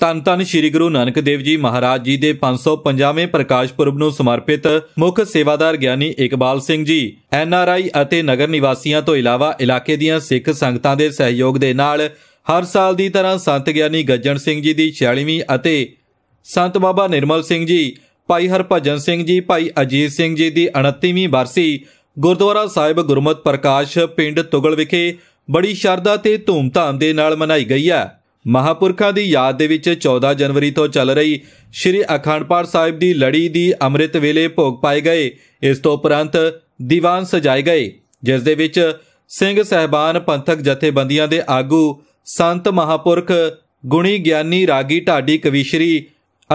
ਤਨ ਤਨ ਸ੍ਰੀ ਗੁਰੂ ਨਾਨਕ ਦੇਵ ਜੀ ਮਹਾਰਾਜ ਜੀ ਦੇ 550ਵੇਂ ਪ੍ਰਕਾਸ਼ ਪੁਰਬ ਨੂੰ ਸਮਰਪਿਤ ਮੁੱਖ ਸੇਵਾਦਾਰ ਗਿਆਨੀ ਇਕਬਾਲ ਸਿੰਘ ਜੀ ਐਨ ਆਰ ਆਈ ਅਤੇ ਨਗਰ ਨਿਵਾਸੀਆਂ ਤੋਂ ਇਲਾਵਾ ਇਲਾਕੇ ਦੀਆਂ ਸਿੱਖ ਸੰਗਤਾਂ ਦੇ ਸਹਿਯੋਗ ਦੇ ਨਾਲ ਹਰ ਸਾਲ ਦੀ ਤਰ੍ਹਾਂ ਸੰਤ ਗਿਆਨੀ ਗੱਜਣ ਸਿੰਘ ਜੀ ਦੀ 46ਵੀਂ ਅਤੇ ਸੰਤ ਬਾਬਾ ਨਿਰਮਲ ਸਿੰਘ ਜੀ ਭਾਈ ਹਰਭਜਨ ਸਿੰਘ ਜੀ ਭਾਈ ਅਜੀਤ ਸਿੰਘ ਜੀ ਦੀ 29ਵੀਂ ਬਰਸੀ ਗੁਰਦੁਆਰਾ ਸਾਹਿਬ ਗੁਰਮਤ ਪ੍ਰਕਾਸ਼ ਪਿੰਡ ਤੁਗਲ ਵਿਖੇ ਬੜੀ ਸ਼ਰਧਾ ਤੇ ਧੂਮਧਾਮ ਦੇ ਨਾਲ ਮਨਾਈ ਗਈ ਹੈ ਮਹਾਪੁਰਖਾਂ ਦੀ ਯਾਦ ਦੇ ਵਿੱਚ 14 ਜਨਵਰੀ ਤੋਂ ਚੱਲ ਰਹੀ ਸ੍ਰੀ ਅਖੰਡ ਪਾਠ ਸਾਹਿਬ ਦੀ ਲੜੀ ਦੀ ਅੰਮ੍ਰਿਤ ਵੇਲੇ ਭੋਗ ਪਾਏ ਗਏ ਇਸ ਤੋਂ ਉਪਰੰਤ ਦੀਵਾਨ ਸਜਾਏ ਗਏ ਜਿਸ ਦੇ ਵਿੱਚ ਸਿੰਘ ਸਹਿਬਾਨ ਪੰਥਕ ਜਥੇਬੰਦੀਆਂ ਦੇ ਆਗੂ ਸੰਤ ਮਹਾਪੁਰਖ ਗੁਣੀ ਗਿਆਨੀ ਰਾਗੀ ਢਾਡੀ ਕਵੀਸ਼ਰੀ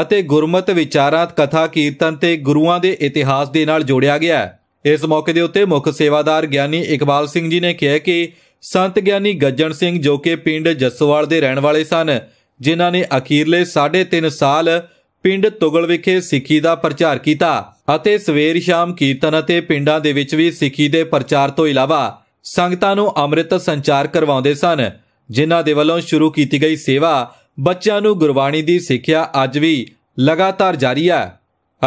ਅਤੇ ਗੁਰਮਤ ਵਿਚਾਰਾਂ ਕਥਾ ਕੀਰਤਨ ਤੇ ਗੁਰੂਆਂ ਦੇ ਇਤਿਹਾਸ ਦੇ ਨਾਲ ਜੋੜਿਆ ਗਿਆ ਇਸ ਮੌਕੇ ਦੇ ਉੱਤੇ ਮੁੱਖ ਸੇਵਾਦਾਰ ਗਿਆਨੀ ਇਕਬਾਲ ਸਿੰਘ ਜੀ ਨੇ ਕਿਹਾ ਕਿ ਸੰਤ ਗਿਆਨੀ ਗੱਜਣ ਸਿੰਘ ਜੋ ਕਿ ਪਿੰਡ ਜੱਸਵਾਲ ਦੇ ਰਹਿਣ ਵਾਲੇ ਸਨ ਜਿਨ੍ਹਾਂ ਨੇ ਅਖੀਰਲੇ 3.5 ਸਾਲ ਪਿੰਡ ਤੁਗਲ ਵਿਖੇ ਸਿੱਖੀ ਦਾ ਪ੍ਰਚਾਰ ਕੀਤਾ ਅਤੇ ਸਵੇਰ ਸ਼ਾਮ ਕੀਰਤਨ ਅਤੇ ਪਿੰਡਾਂ ਦੇ ਵਿੱਚ ਵੀ ਸਿੱਖੀ ਦੇ ਪ੍ਰਚਾਰ ਤੋਂ ਇਲਾਵਾ ਸੰਗਤਾਂ ਨੂੰ ਅੰਮ੍ਰਿਤ ਸੰਚਾਰ ਕਰਵਾਉਂਦੇ ਸਨ ਜਿਨ੍ਹਾਂ ਦੇ ਵੱਲੋਂ ਸ਼ੁਰੂ ਕੀਤੀ ਗਈ ਸੇਵਾ ਬੱਚਿਆਂ ਨੂੰ ਗੁਰਬਾਣੀ ਦੀ ਸਿੱਖਿਆ ਅੱਜ ਵੀ ਲਗਾਤਾਰ ਜਾਰੀ ਹੈ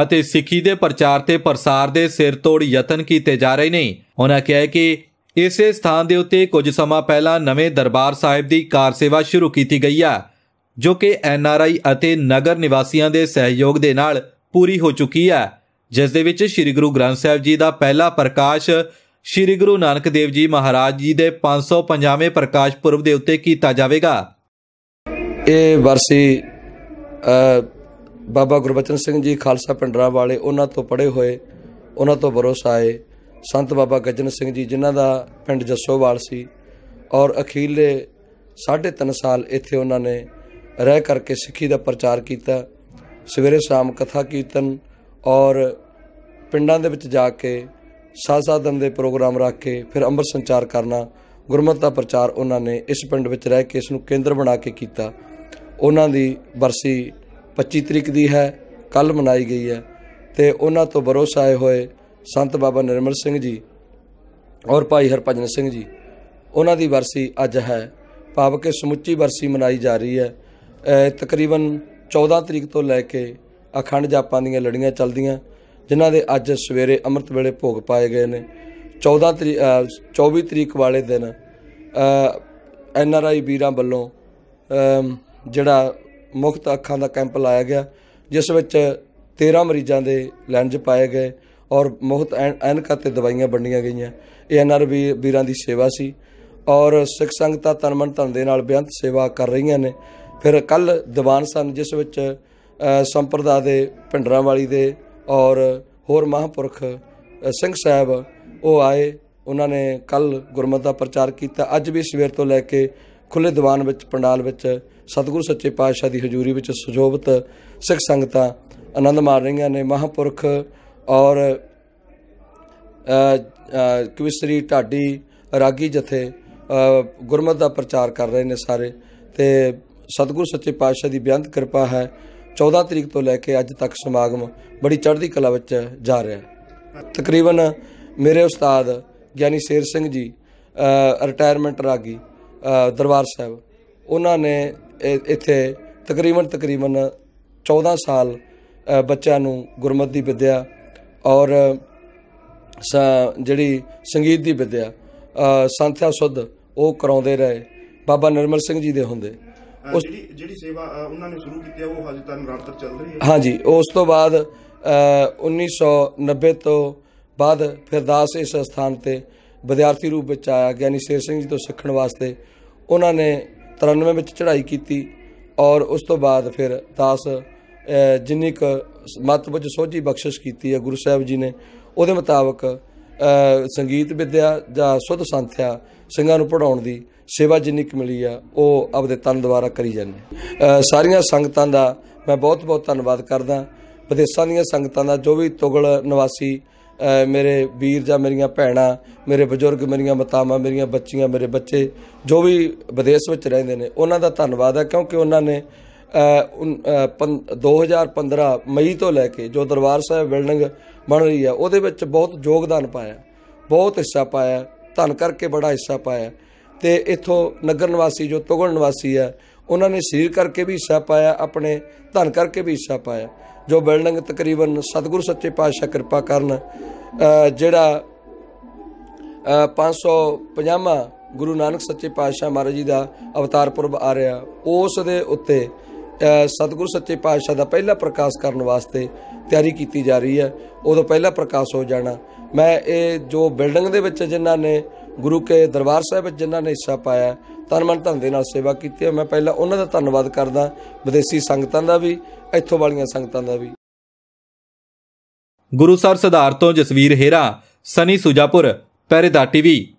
ਅਤੇ ਸਿੱਖੀ ਦੇ ਪ੍ਰਚਾਰ ਤੇ ਪ੍ਰਸਾਰ ਦੇ ਸਿਰ ਤੋੜ ਯਤਨ ਕੀਤੇ ਜਾ ਰਹੇ ਨੇ ਉਹਨਾਂ ਕਿਹਾ ਕਿ ਇਸੇ ਸਥਾਨ ਦੇ ਉੱਤੇ ਕੁਝ ਸਮਾਂ ਪਹਿਲਾਂ ਨਵੇਂ ਦਰਬਾਰ ਸਾਹਿਬ ਦੀ ਕਾਰ ਸੇਵਾ ਸ਼ੁਰੂ ਕੀਤੀ ਗਈ ਹੈ ਜੋ ਕਿ ਐਨ ਆਰ ਆਈ ਅਤੇ ਨਗਰ ਨਿਵਾਸੀਆਂ ਦੇ ਸਹਿਯੋਗ ਦੇ ਨਾਲ ਪੂਰੀ ਹੋ ਚੁੱਕੀ ਹੈ ਜਿਸ ਦੇ ਵਿੱਚ ਸ੍ਰੀ ਗੁਰੂ ਗ੍ਰੰਥ ਸਾਹਿਬ ਜੀ ਦਾ ਪਹਿਲਾ ਪ੍ਰਕਾਸ਼ ਸ੍ਰੀ ਗੁਰੂ ਨਾਨਕ ਦੇਵ ਜੀ ਮਹਾਰਾਜ ਜੀ ਦੇ 550ਵੇਂ ਪ੍ਰਕਾਸ਼ ਪੁਰਬ ਦੇ ਉੱਤੇ ਕੀਤਾ ਜਾਵੇਗਾ ਇਹ ਵਰਸੀ ਬਾਬਾ ਗੁਰਬਚਨ ਸਿੰਘ ਜੀ ਖਾਲਸਾ ਪਿੰਡਰਾ ਵਾਲੇ ਉਹਨਾਂ ਤੋਂ ਪੜੇ ਹੋਏ ਉਹਨਾਂ ਤੋਂ ਬਰੋਸਾ ਆਏ ਸੰਤ ਬਾਬਾ ਗੱਜਨ ਸਿੰਘ ਜੀ ਜਿਨ੍ਹਾਂ ਦਾ ਪਿੰਡ ਜੱਸੋਵਾਲ ਸੀ ਔਰ ਅਖੀਲੇ 3.5 ਸਾਲ ਇੱਥੇ ਉਹਨਾਂ ਨੇ ਰਹਿ ਕਰਕੇ ਸਿੱਖੀ ਦਾ ਪ੍ਰਚਾਰ ਕੀਤਾ ਸਵੇਰੇ ਸ਼ਾਮ ਕਥਾ ਕੀਰਤਨ ਔਰ ਪਿੰਡਾਂ ਦੇ ਵਿੱਚ ਜਾ ਕੇ ਸਾਧ ਦਿਨ ਦੇ ਪ੍ਰੋਗਰਾਮ ਰੱਖ ਕੇ ਫਿਰ ਅੰਮ੍ਰਿਤ ਸੰਚਾਰ ਕਰਨਾ ਗੁਰਮਤਿ ਦਾ ਪ੍ਰਚਾਰ ਉਹਨਾਂ ਨੇ ਇਸ ਪਿੰਡ ਵਿੱਚ ਰਹਿ ਕੇ ਇਸ ਨੂੰ ਕੇਂਦਰ ਬਣਾ ਕੇ ਕੀਤਾ ਉਹਨਾਂ ਦੀ ਬਰਸੀ 25 ਤਰੀਕ ਦੀ ਹੈ ਕੱਲ ਮਨਾਈ ਗਈ ਹੈ ਤੇ ਉਹਨਾਂ ਤੋਂ ਬਰੋਸਾ ਆਏ ਹੋਏ ਸੰਤ ਬਾਬਾ ਨਿਰਮਲ ਸਿੰਘ ਜੀ ਔਰ ਭਾਈ ਹਰਪਜਨ ਸਿੰਘ ਜੀ ਉਹਨਾਂ ਦੀ ਵਰਸੀ ਅੱਜ ਹੈ ਭਾਵ ਕਿ ਸਮੁੱਚੀ ਵਰਸੀ ਮਨਾਈ ਜਾ ਰਹੀ ਹੈ ਤਕਰੀਬਨ 14 ਤਰੀਕ ਤੋਂ ਲੈ ਕੇ ਅਖੰਡ ਜਾਪਾਂ ਦੀਆਂ ਲੜੀਆਂ ਚੱਲਦੀਆਂ ਜਿਨ੍ਹਾਂ ਦੇ ਅੱਜ ਸਵੇਰੇ ਅੰਮ੍ਰਿਤ ਵੇਲੇ ਭੋਗ ਪਾਏ ਗਏ ਨੇ 14 ਤਰੀਕ 24 ਤਰੀਕ ਵਾਲੇ ਦਿਨ ਐਨ ਆਰ ਆਈ ਵੀਰਾਂ ਵੱਲੋਂ ਜਿਹੜਾ ਮੁਕਤ ਅੱਖਾਂ ਦਾ ਕੈਂਪ ਲਾਇਆ ਗਿਆ ਜਿਸ ਵਿੱਚ 13 ਮਰੀਜ਼ਾਂ ਦੇ ਲੈਂਜ ਪਾਏ ਗਏ ਔਰ ਮੁਫਤ ਐਨਕਾਂ ਤੇ ਦਵਾਈਆਂ ਵੰਡੀਆਂ ਗਈਆਂ ਇਹ ਐਨਆਰ ਵੀਰਾਂ ਦੀ ਸੇਵਾ ਸੀ ਔਰ ਸਿੱਖ ਸੰਗਤਾਂ ਤਨਮਨ ਧਨ ਦੇ ਨਾਲ ਬੇਅੰਤ ਸੇਵਾ ਕਰ ਰਹੀਆਂ ਨੇ ਫਿਰ ਕੱਲ ਦੀਵਾਨ ਸਨ ਜਿਸ ਵਿੱਚ ਸੰਪਰਦਾ ਦੇ ਭਿੰਡਰਾਂ ਵਾਲੀ ਦੇ ਔਰ ਹੋਰ ਮਹਾਂਪੁਰਖ ਸਿੰਘ ਸਾਹਿਬ ਉਹ ਆਏ ਉਹਨਾਂ ਨੇ ਕੱਲ ਗੁਰਮਤਿ ਦਾ ਪ੍ਰਚਾਰ ਕੀਤਾ ਅੱਜ ਵੀ ਸਵੇਰ ਤੋਂ ਲੈ ਕੇ ਖੁੱਲੇ ਦੀਵਾਨ ਵਿੱਚ ਪੰਡਾਲ ਵਿੱਚ ਸਤਿਗੁਰੂ ਸੱਚੇ ਪਾਤਸ਼ਾਹ ਦੀ ਹਜ਼ੂਰੀ ਵਿੱਚ ਸੁਜੋਬਤ ਸਿੱਖ ਸੰਗਤਾਂ ਆਨੰਦ ਮਾਰ ਰਹੀਆਂ ਨੇ ਮਹਾਂਪੁਰਖ ਔਰ ਕਵਿਸਰੀ ਢਾਡੀ ਰਾਗੀ ਜਥੇ ਗੁਰਮਤ ਦਾ ਪ੍ਰਚਾਰ ਕਰ ਰਹੇ ਨੇ ਸਾਰੇ ਤੇ ਸਤਗੁਰ ਸੱਚੇ ਪਾਤਸ਼ਾਹ ਦੀ ਬਿਆੰਤ ਕਿਰਪਾ ਹੈ 14 ਤਰੀਕ ਤੋਂ ਲੈ ਕੇ ਅੱਜ ਤੱਕ ਸਮਾਗਮ ਬੜੀ ਚੜ੍ਹਦੀ ਕਲਾ ਵਿੱਚ ਜਾ ਰਿਹਾ ਹੈ ਤਕਰੀਬਨ ਮੇਰੇ ਉਸਤਾਦ ਗਿਆਨੀ ਸ਼ੇਰ ਸਿੰਘ ਜੀ ਰਿਟਾਇਰਮੈਂਟ ਰਾਗੀ ਦਰਬਾਰ ਸਾਹਿਬ ਉਹਨਾਂ ਨੇ ਇੱਥੇ ਤਕਰੀਬਨ ਤਕਰੀਬਨ 14 ਸਾਲ ਬੱਚਿਆਂ ਨੂੰ ਗੁਰਮਤ ਦੀ ਵਿੱਦਿਆ ਔਰ ਜਿਹੜੀ ਸੰਗੀਤ ਦੀ ਵਿਦਿਆ ਸੰਥਿਆ ਸੁਧ ਉਹ ਕਰਾਉਂਦੇ ਰਹੇ ਬਾਬਾ ਨਰਮਲ ਸਿੰਘ ਜੀ ਦੇ ਹੁੰਦੇ ਉਸ ਜਿਹੜੀ ਸੇਵਾ ਉਹਨਾਂ ਨੇ ਸ਼ੁਰੂ ਕੀਤੀ ਹੈ ਉਹ ਹਜੇ ਤੱਕ ਨਿਰੰਤਰ ਚੱਲ ਰਹੀ ਹੈ ਹਾਂਜੀ ਉਸ ਤੋਂ ਬਾਅਦ 1990 ਤੋਂ ਬਾਅਦ ਫਿਰ ਦਾਸ ਇਸ ਸਥਾਨ ਤੇ ਵਿਦਿਆਰਥੀ ਰੂਪ ਵਿੱਚ ਆਇਆ ਗਿਆਨੀ ਸ਼ੇਰ ਸਿੰਘ ਜੀ ਤੋਂ ਸਿੱਖਣ ਵਾਸਤੇ ਉਹਨਾਂ ਨੇ 93 ਵਿੱਚ ਚੜ੍ਹਾਈ ਕੀਤੀ ਔਰ ਉਸ ਤੋਂ ਬਾਅਦ ਫਿਰ ਦਾਸ ਜਿੰਨੀ ਕ ਮਤ ਵਿੱਚ ਸੋਝੀ ਬਖਸ਼ਿਸ਼ ਕੀਤੀ ਹੈ ਗੁਰੂ ਸਾਹਿਬ ਜੀ ਨੇ ਉਹਦੇ ਮੁਤਾਬਕ ਸੰਗੀਤ ਵਿਦਿਆ ਜਾਂ ਸੁਧ ਸੰਥਿਆ ਸਿੰਘਾਂ ਨੂੰ ਪੜਾਉਣ ਦੀ ਸੇਵਾ ਜਿੰਨੀ ਕ ਮਿਲੀ ਆ ਉਹ ਆਪਦੇ ਤਨ ਦੁਆਰਾ ਕਰੀ ਜਾਂਦੇ ਸਾਰੀਆਂ ਸੰਗਤਾਂ ਦਾ ਮੈਂ ਬਹੁਤ ਬਹੁਤ ਧੰਨਵਾਦ ਕਰਦਾ ਵਿਦੇਸ਼ਾਂ ਦੀਆਂ ਸੰਗਤਾਂ ਦਾ ਜੋ ਵੀ ਤੁਗਲ ਨਿਵਾਸੀ ਮੇਰੇ ਵੀਰ ਜਾਂ ਮੇਰੀਆਂ ਭੈਣਾਂ ਮੇਰੇ ਬਜ਼ੁਰਗ ਮੇਰੀਆਂ ਮਾਤਾਵਾਂ ਮੇਰੀਆਂ ਬੱਚੀਆਂ ਮੇਰੇ ਬੱਚੇ ਜੋ ਵੀ ਵਿਦੇਸ਼ ਵਿੱਚ ਰਹਿੰਦੇ ਨੇ ਉਹਨਾਂ ਦਾ ਧੰਨਵਾਦ ਹੈ ਕਿਉਂਕਿ ਉਹਨਾਂ ਨੇ 2015 ਮਈ ਤੋਂ ਲੈ ਕੇ ਜੋ ਦਰਬਾਰ ਸਾਹਿਬ ਬਿਲਡਿੰਗ ਬਣ ਰਹੀ ਹੈ ਉਹਦੇ ਵਿੱਚ ਬਹੁਤ ਯੋਗਦਾਨ ਪਾਇਆ ਬਹੁਤ ਹਿੱਸਾ ਪਾਇਆ ਧੰਨ ਕਰਕੇ ਬੜਾ ਹਿੱਸਾ ਪਾਇਆ ਤੇ ਇਥੋਂ ਨਗਰ ਨਿਵਾਸੀ ਜੋ ਤੁਗਲ ਨਿਵਾਸੀ ਹੈ ਉਹਨਾਂ ਨੇ ਸਿਰ ਕਰਕੇ ਵੀ ਹਿੱਸਾ ਪਾਇਆ ਆਪਣੇ ਧੰਨ ਕਰਕੇ ਵੀ ਹਿੱਸਾ ਪਾਇਆ ਜੋ ਬਿਲਡਿੰਗ ਤਕਰੀਬਨ ਸਤਿਗੁਰੂ ਸੱਚੇ ਪਾਤਸ਼ਾਹ ਕਿਰਪਾ ਕਰਨ ਜਿਹੜਾ 550 ਗੁਰੂ ਨਾਨਕ ਸੱਚੇ ਪਾਤਸ਼ਾਹ ਮਹਾਰਾਜ ਜੀ ਦਾ ਅਵਤਾਰ ਪੁਰਬ ਆ ਰਿਹਾ ਉਸ ਦੇ ਉੱਤੇ ਸਤਿਗੁਰ ਸੱਚੇ ਪਾਤਸ਼ਾਹ ਦਾ ਪਹਿਲਾ ਪ੍ਰਕਾਸ਼ ਕਰਨ ਵਾਸਤੇ ਤਿਆਰੀ ਕੀਤੀ ਜਾ ਰਹੀ ਹੈ ਉਦੋਂ ਪਹਿਲਾ ਪ੍ਰਕਾਸ਼ ਹੋ ਜਾਣਾ ਮੈਂ ਇਹ ਜੋ ਬਿਲਡਿੰਗ ਦੇ ਵਿੱਚ ਜਿਨ੍ਹਾਂ ਨੇ ਗੁਰੂ ਕੇ ਦਰਬਾਰ ਸਾਹਿਬ ਵਿੱਚ ਜਿਨ੍ਹਾਂ ਨੇ ਹਿੱਸਾ ਪਾਇਆ ਤਨ ਮਨ ਧੰਨ ਦੇ ਨਾਲ ਸੇਵਾ ਕੀਤੀ ਹੈ ਮੈਂ ਪਹਿਲਾਂ ਉਹਨਾਂ ਦਾ ਧੰਨਵਾਦ ਕਰਦਾ ਵਿਦੇਸ਼ੀ ਸੰਗਤਾਂ ਦਾ ਵੀ ਇੱਥੋਂ ਵਾਲੀਆਂ ਸੰਗਤਾਂ ਦਾ ਵੀ ਗੁਰੂ ਸਰ ਸਿਧਾਰਥੋਂ ਜਸਵੀਰ ਹੇਰਾ ਸਨੀ ਸੁਜਾਪੁਰ ਪੈਰੇਦਾ ਟੀਵੀ